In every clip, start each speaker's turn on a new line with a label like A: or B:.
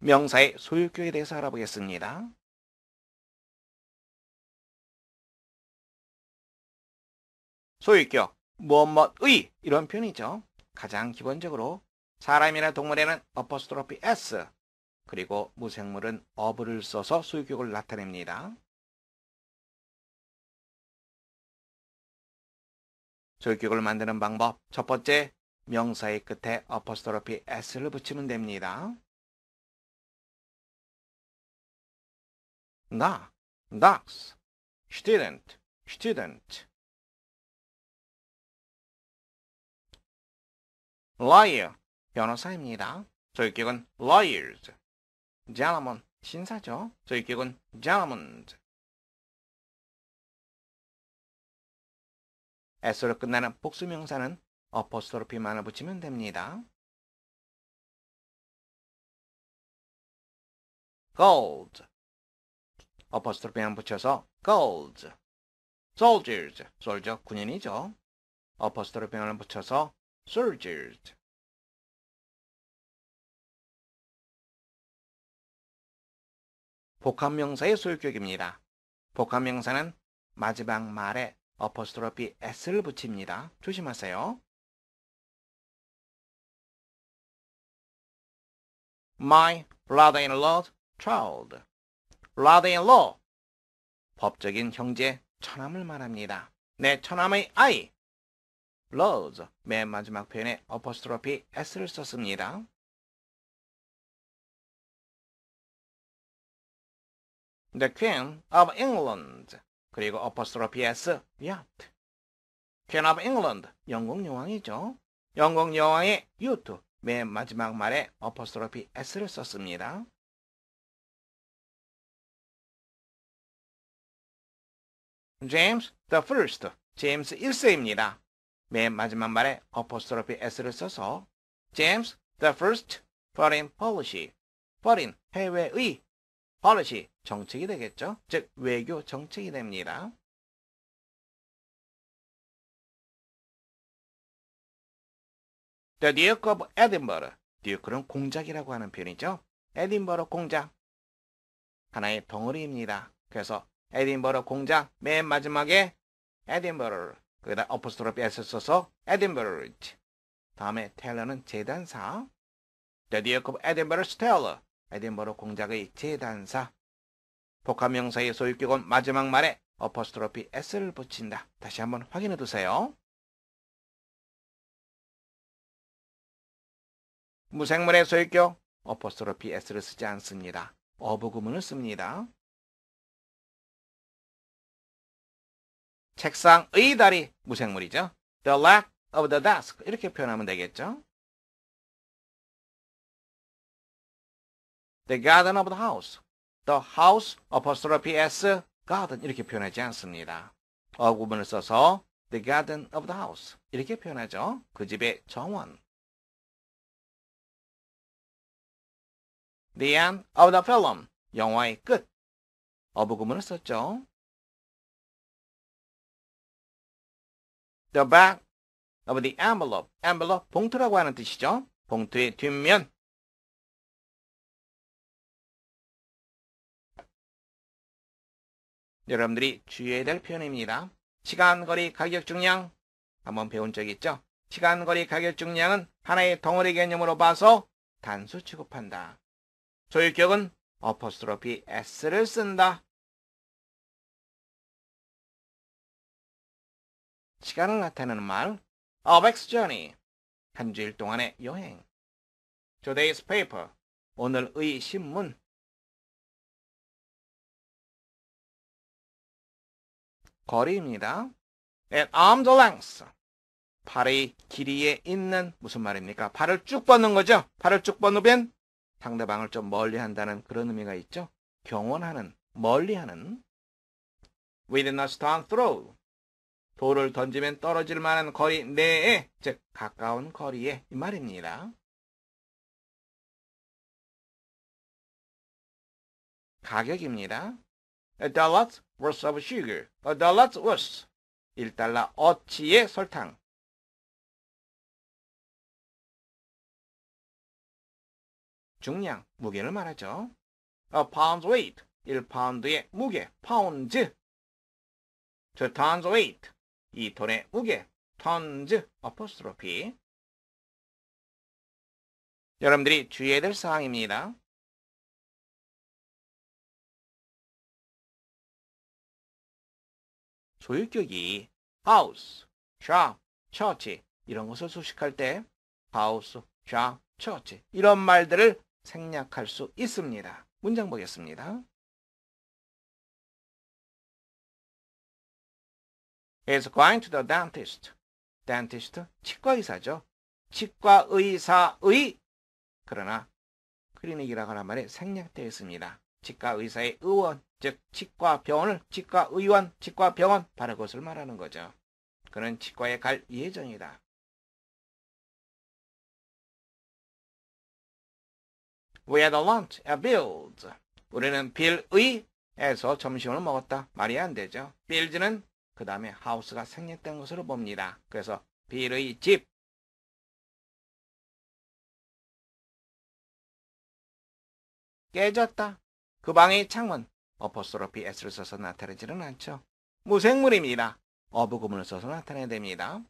A: 명사의 소유격에 대해서 알아보겠습니다. 소유격,
B: 무엇무엇의 이런 표현이죠. 가장 기본적으로 사람이나 동물에는 어퍼스트로피 s 그리고 무생물은 어부를 써서 소유격을 나타냅니다. 소유격을 만드는 방법 첫 번째 명사의 끝에 어퍼스트로피 s를 붙이면 됩니다. 나,
A: das, student, student.
B: liar, 변호사입니다. 저희격은 lawyers. gentleman, 신사죠. 저희격은 gentlemen.
A: s로 끝나는 복수명사는 어퍼스토로피만을 붙이면 됩니다. gold 어퍼스트로피만 붙여서 gold. soldiers, 솔저 군인이죠. 어퍼스트로피만 붙여서 soldiers.
B: 복합명사의 소유격입니다. 복합명사는 마지막 말에 어퍼스트로피 s를 붙입니다.
A: 조심하세요.
B: My b r o t l a w s c brother-in-law. 법적인 형제, 처남을 말합니다. 내 처남의 아이. r o s 맨 마지막 표현에 어퍼스트로피 S를 썼습니다.
A: The Queen of
B: England 그리고 어퍼스트로피 S, yacht. Queen of England, 영국 여왕이죠. 영국 여왕의 y o u t 맨 마지막 말에 어퍼스트로피 S를 썼습니다. James the First, 제임스 1세입니다. 맨 마지막 말에 apostrophe s를 써서 James the First Foreign Policy, Foreign 해외의 policy 정책이 되겠죠. 즉 외교
A: 정책이 됩니다.
B: The Duke of Edinburgh, Duke는 공작이라고 하는 표현이죠. 에딘버러 공작, 하나의 덩어리입니다. 그래서 에딘버러 공작 맨 마지막에 에딘버러 거기다 어퍼스트로피 s 써서 에딘버러 다음에 테일러는 재단사 드디어 그 에딘버러 스텔러 에딘버러 공작의 재단사 복합명사의 소유격은 마지막 말에 어퍼스트로피 s를 붙인다. 다시 한번 확인해 두세요.
A: 무생물의 소유격
B: 어퍼스트로피 s를 쓰지 않습니다. 어부구문을 씁니다. 책상의 다리 무생물이죠. The lack
A: of the desk 이렇게 표현하면 되겠죠.
B: The garden of the house. The house apostrophe s garden 이렇게 표현하지 않습니다. 어구문을 써서 the garden of the house 이렇게 표현하죠. 그 집의 정원.
A: The end of the film 영화의 끝. 어부구문을 썼죠. the back of the envelope. envelope 봉투라고 하는 뜻이죠. 봉투의 뒷면.
B: 여러분들이 주의해야 될 표현입니다. 시간, 거리, 가격, 중량 한번 배운 적 있죠? 시간, 거리, 가격, 중량은 하나의 덩어리 개념으로 봐서 단수 취급한다. 소유격은 어퍼스트로피 S를 쓴다.
A: 시간을 나타내는 말, a b e x journey, 한 주일 동안의 여행. Today's paper, 오늘의 신문.
B: 거리입니다. At arm's length, 발의 길이에 있는 무슨 말입니까? 팔을쭉 뻗는 거죠. 팔을쭉 뻗으면 상대방을 좀 멀리 한다는 그런 의미가 있죠. 경원하는, 멀리 하는. Within a stone throw, 돌을 던지면 떨어질 만한 거리 내에, 즉 가까운 거리에 이 말입니다. 가격입니다. A dollar worth of sugar. A dollar worth. 1달러 어치의 설탕. 중량, 무게를 말하죠. A pound weight. 1파운드의 무게, 파운드. To tons weight. 이 돈의 무게 turns
A: apostrophe 여러분들이 주의해야 될 사항입니다.
B: 소유격이 house, shop, church 이런 것을 수식할 때 house, shop, church 이런 말들을 생략할 수 있습니다. 문장 보겠습니다. is going to the dentist. dentist, 치과의사죠. 치과의사의 그러나 클리닉이라고 하는 말이 생략되어 있습니다. 치과의사의 의원, 즉 치과병원을 치과의원, 치과병원 바로 그것을 말하는 거죠. 그는 치과에 갈 예정이다. We had lunch at b i l l 우리는 빌의에서 점심을 먹었다. 말이 안 되죠. 빌즈는 그 다음에 하우스가 생략된 것으로 봅니다. 그래서
A: 빌의 집
B: 깨졌다. 그 방의 창문 어퍼스로피 S를 써서 나타내지는 않죠. 무생물입니다. 어부구문을 써서 나타내야 됩니다.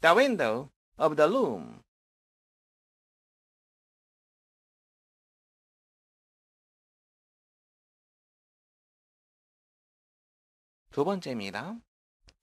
B: The
A: window of the room.
B: 두 번째입니다.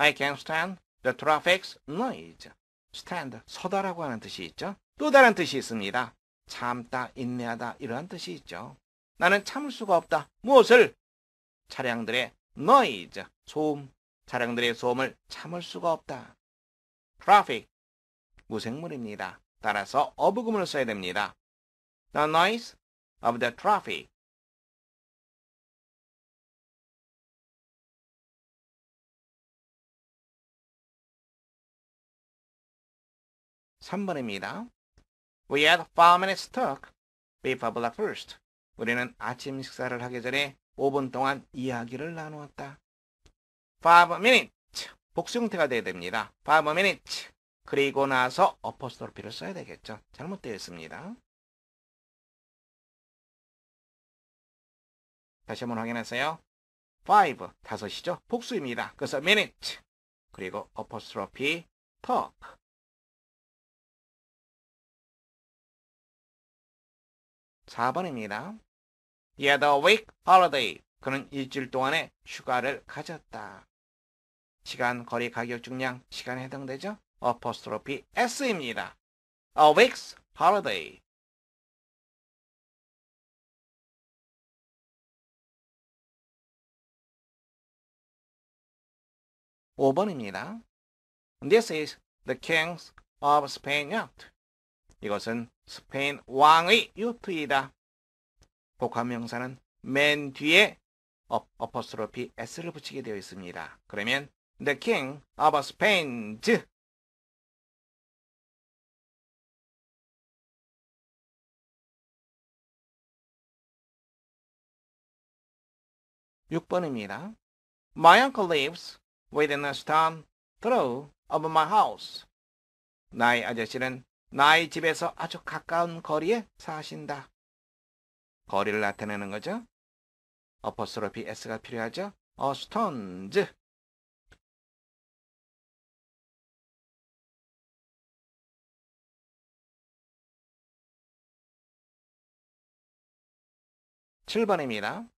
B: I can stand the traffic's noise. stand, 서다라고 하는 뜻이 있죠. 또 다른 뜻이 있습니다. 참다, 인내하다 이러한 뜻이 있죠. 나는 참을 수가 없다. 무엇을? 차량들의 noise, 소음, 차량들의 소음을 참을 수가 없다. traffic, 무생물입니다. 따라서 어부구문을 써야 됩니다. The noise
A: of the traffic,
B: 3번입니다. We had five minutes talk before breakfast. 우리는 아침 식사를 하기 전에 5분 동안 이야기를 나누었다. Five minutes. 복수형태가 돼야 됩니다. Five minutes. 그리고 나서 어퍼스트로피를 써야 되겠죠. 잘못되어 있습니다. 다시 한번 확인하세요. 5, 다섯이죠. 복수입니다. 그래서 minute, s 그리고 어퍼스트로피, talk, 4번입니다. He had a week holiday. 그는 일주일 동안의 휴가를 가졌다. 시간, 거리, 가격, 중량, 시간에 해당되죠? 어퍼스트로피 S입니다. A week's holiday. (5번입니다) This is the Kings of Spain yacht. 이것은 스페인 왕의 요트이다. 복합명사는 맨 뒤에 어퍼스트로피 s를 붙이게 되어 있습니다. 그러면 The King of Spain
A: (6번입니다)
B: My uncle lives within a stone throw of my house. 나의 아저씨는 나의 집에서 아주 가까운 거리에 사신다. 거리를 나타내는 거죠. 어퍼스로피 S가 필요하죠.
A: 어스톤즈
B: (7번입니다)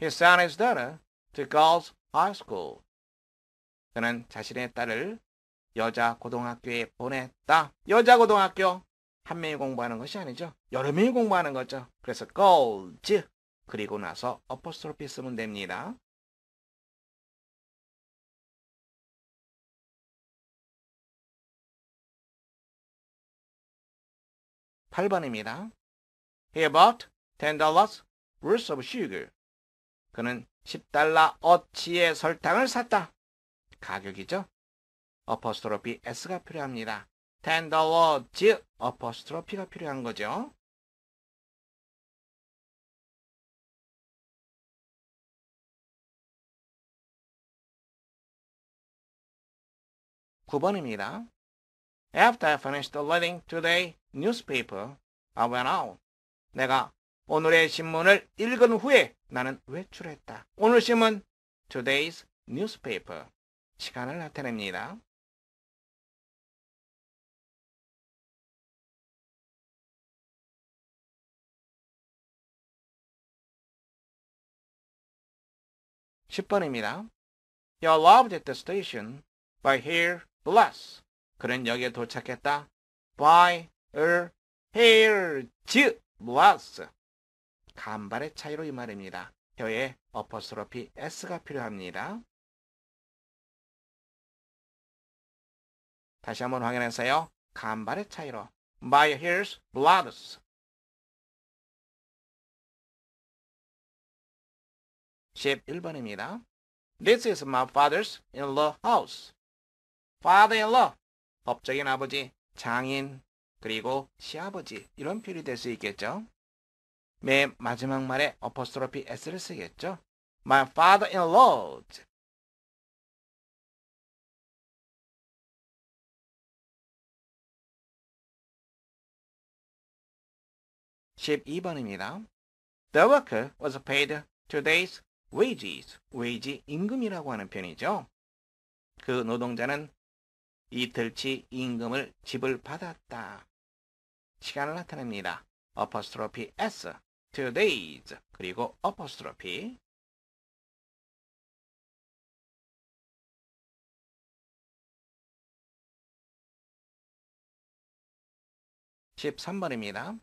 B: His son is daughter to girls high school. 그는 자신의 딸을 여자 고등학교에 보냈다. 여자 고등학교 한 명이 공부하는 것이 아니죠. 여러 명이 공부하는 거죠. 그래서 goes 그리고 나서 apostrophe 쓰면 됩니다.
A: (8번입니다) He
B: bought ten dollars worth of sugar. 그는 10달러 어치의 설탕을 샀다. 가격이죠. 어퍼스트로피 s가 필요합니다. tenderword 즉 어퍼스트로피가 필요한 거죠.
A: (9번입니다)
B: After I finished reading today newspaper, I went out. 내가 오늘의 신문을 읽은 후에 나는 외출했다. 오늘 신문 today's newspaper 시간을 나타냅니다.
A: 10번입니다.
B: You're loved at the station by here less. 그는 여기에 도착했다. by er here to less. 간발의 차이로 이 말입니다. 혀에 어퍼스로피 s가
A: 필요합니다. 다시 한번 확인하세요. 간발의 차이로. By here's b l e s s 11번입니다.
B: This is my father's in-law house. father-in-law, 법적인 아버지, 장인, 그리고 시아버지 이런 표현이 될 수 있겠죠. 맨 마지막 말에 어퍼스트로피 s를 쓰겠죠. My father-in-law.
A: (12번입니다)
B: The worker was paid two days wages, wage 임금이라고 하는 편이죠. 그 노동자는 이틀치 임금을 집을 받았다. 시간을 나타냅니다. apostrophe s, two days, 그리고 apostrophe (13번입니다)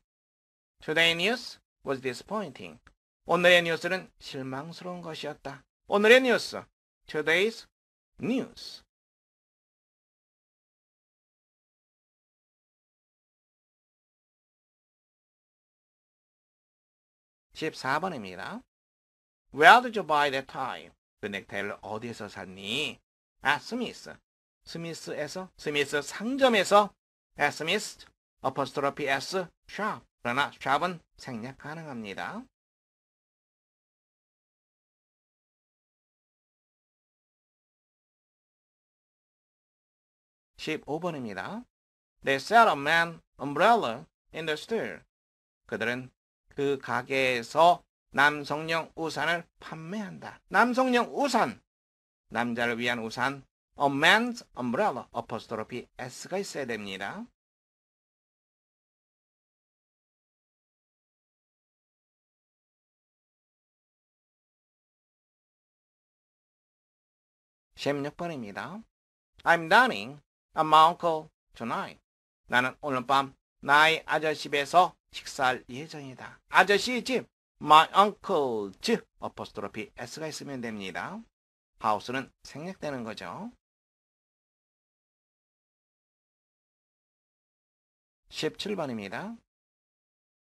B: Today news was disappointing. 오늘의 뉴스는 실망스러운 것이었다. 오늘의 뉴스. Today's news. (14번입니다) Where did you buy that tie? 그 넥타이를 어디에서 샀니? 아, 스미스. 스미스에서, 스미스 상점에서 a 스미스, 어퍼스트로피 s, shop. 그러나 shop은 생략
A: 가능합니다. 15번입니다.
B: They set a man umbrella in the store. 그들은 그 가게에서 남성용 우산을 판매한다. 남성용 우산. 남자를 위한 우산. A man's umbrella. 어퍼스토로피 S가
A: 있어야 됩니다.
B: 16번입니다. I'm dining I'm uncle tonight. 나는 오늘 밤 나의 아저씨 집에서 식사할 예정이다. 아저씨 집, my uncle's apostrophe s가 있으면 됩니다. 하우스는 생략되는 거죠. 17번입니다.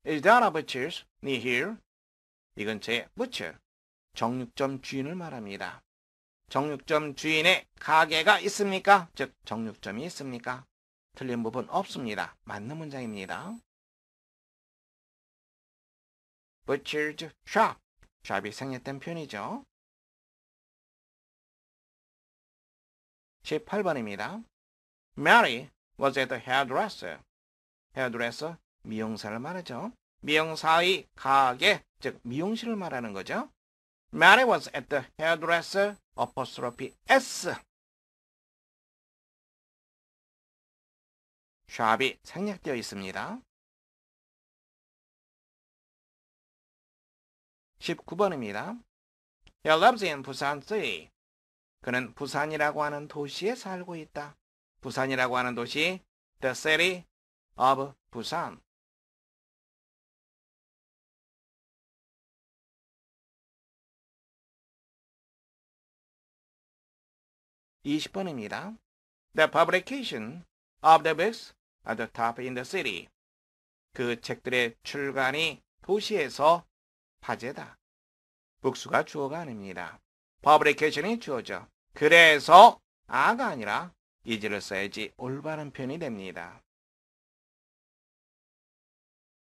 B: Is there a butcher's near here? 이 근처에 butcher, 정육점 주인을 말합니다. 정육점 주인의 가게가 있습니까? 즉 정육점이 있습니까? 틀린 부분 없습니다. 맞는 문장입니다.
A: Butcher's shop. 샵이 생략된 편이죠
B: 18번입니다. Mary was at the hairdresser. hairdresser, 미용사를 말하죠. 미용사의 가게, 즉 미용실을 말하는 거죠. Mary was at the hairdresser apostrophe S
A: 샵이 생략되어 있습니다.
B: 19번입니다. He lives in Busan City. 그는 부산이라고 하는 도시에 살고 있다. 부산이라고 하는 도시 The City of Busan 20번입니다. The publication of the books at the top in the city. 그 책들의 출간이 도시에서 화제다. 복수가 주어가 아닙니다. publication이 주어죠. 그래서 아가 아니라 이지를 써야지 올바른 표현이
A: 됩니다.